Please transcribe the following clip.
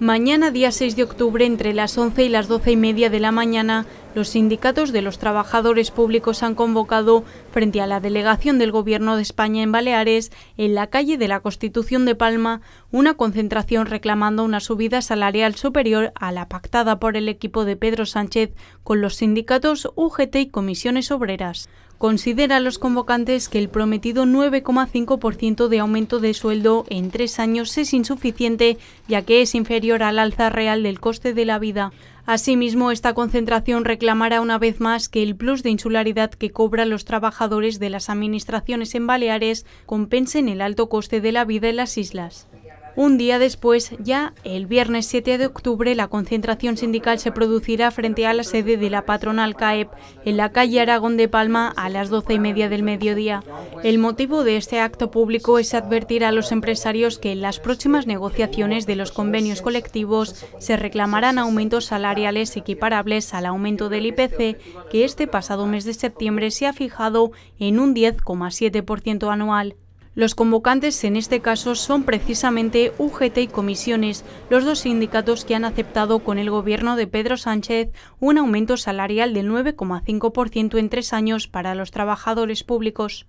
Mañana, día 6 de octubre, entre las 11 y las 12 y media de la mañana, los sindicatos de los trabajadores públicos han convocado, frente a la delegación del Gobierno de España en Baleares, en la calle de la Constitución de Palma, una concentración reclamando una subida salarial superior a la pactada por el equipo de Pedro Sánchez con los sindicatos UGT y comisiones obreras. Considera a los convocantes que el prometido 9,5% de aumento de sueldo en tres años es insuficiente, ya que es inferior al alza real del coste de la vida. Asimismo, esta concentración reclamará una vez más que el plus de insularidad que cobran los trabajadores de las administraciones en Baleares compensen el alto coste de la vida en las islas. Un día después, ya el viernes 7 de octubre, la concentración sindical se producirá frente a la sede de la patronal CAEP en la calle Aragón de Palma a las 12 y media del mediodía. El motivo de este acto público es advertir a los empresarios que en las próximas negociaciones de los convenios colectivos se reclamarán aumentos salariales equiparables al aumento del IPC, que este pasado mes de septiembre se ha fijado en un 10,7% anual. Los convocantes en este caso son precisamente UGT y Comisiones, los dos sindicatos que han aceptado con el gobierno de Pedro Sánchez un aumento salarial del 9,5% en tres años para los trabajadores públicos.